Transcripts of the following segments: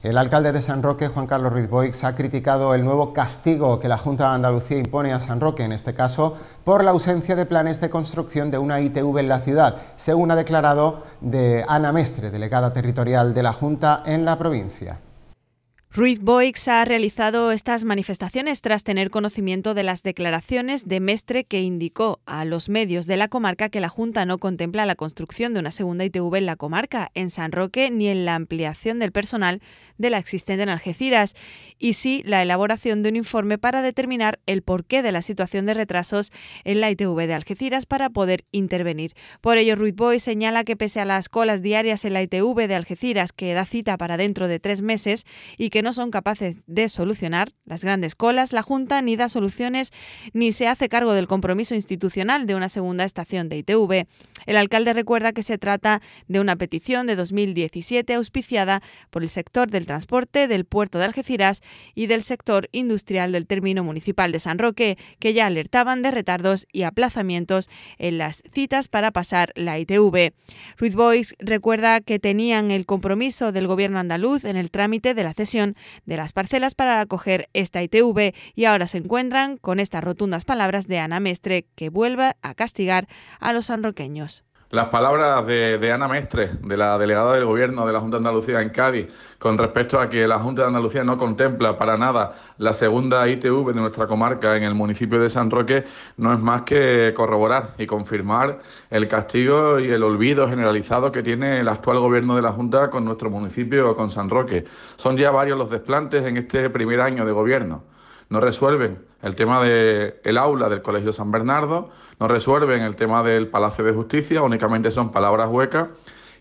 El alcalde de San Roque, Juan Carlos Ruiz ha criticado el nuevo castigo que la Junta de Andalucía impone a San Roque, en este caso, por la ausencia de planes de construcción de una ITV en la ciudad, según ha declarado de Ana Mestre, delegada territorial de la Junta en la provincia. Ruiz Boix ha realizado estas manifestaciones tras tener conocimiento de las declaraciones de Mestre que indicó a los medios de la comarca que la Junta no contempla la construcción de una segunda ITV en la comarca, en San Roque, ni en la ampliación del personal de la existente en Algeciras, y sí la elaboración de un informe para determinar el porqué de la situación de retrasos en la ITV de Algeciras para poder intervenir. Por ello, Ruiz Boix señala que pese a las colas diarias en la ITV de Algeciras, que da cita para dentro de tres meses y que que no son capaces de solucionar las grandes colas, la Junta ni da soluciones ni se hace cargo del compromiso institucional de una segunda estación de ITV. El alcalde recuerda que se trata de una petición de 2017 auspiciada por el sector del transporte del puerto de Algeciras y del sector industrial del término municipal de San Roque, que ya alertaban de retardos y aplazamientos en las citas para pasar la ITV. Ruiz Boix recuerda que tenían el compromiso del gobierno andaluz en el trámite de la cesión de las parcelas para acoger esta ITV y ahora se encuentran con estas rotundas palabras de Ana Mestre que vuelve a castigar a los sanroqueños las palabras de, Ana Mestre, de la delegada del Gobierno de la Junta de Andalucía en Cádiz, con respecto a que la Junta de Andalucía no contempla para nada la segunda ITV de nuestra comarca en el municipio de San Roque, no es más que corroborar y confirmar el castigo y el olvido generalizado que tiene el actual Gobierno de la Junta con nuestro municipio, con San Roque. Son ya varios los desplantes en este primer año de Gobierno no resuelven el tema del aula del Colegio San Bernardo, no resuelven el tema del Palacio de Justicia, únicamente son palabras huecas.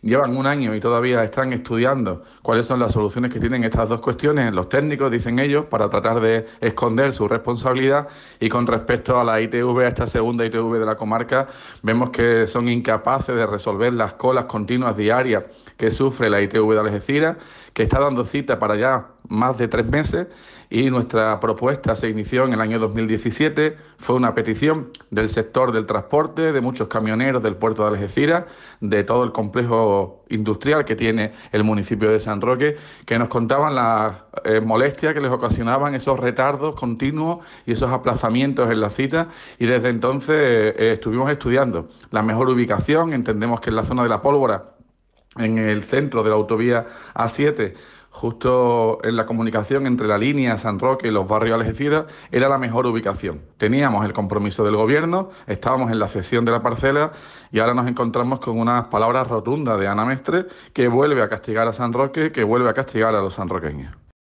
Llevan un año y todavía están estudiando cuáles son las soluciones que tienen estas dos cuestiones, los técnicos, dicen ellos, para tratar de esconder su responsabilidad. Y con respecto a la ITV, a esta segunda ITV de la comarca, vemos que son incapaces de resolver las colas continuas diarias que sufre la ITV de Algeciras, que está dando cita para allá más de tres meses y nuestra propuesta se inició en el año 2017. Fue una petición del sector del transporte, de muchos camioneros del puerto de Algeciras, de todo el complejo industrial que tiene el municipio de San Roque, que nos contaban las eh, molestias que les ocasionaban esos retardos continuos y esos aplazamientos en la cita. Y desde entonces eh, estuvimos estudiando la mejor ubicación. Entendemos que en la zona de la pólvora en el centro de la autovía A7, justo en la comunicación entre la línea San Roque y los barrios Algeciras, era la mejor ubicación. Teníamos el compromiso del gobierno, estábamos en la cesión de la parcela y ahora nos encontramos con unas palabras rotundas de Ana Mestre que vuelve a castigar a San Roque, que vuelve a castigar a los sanroqueños.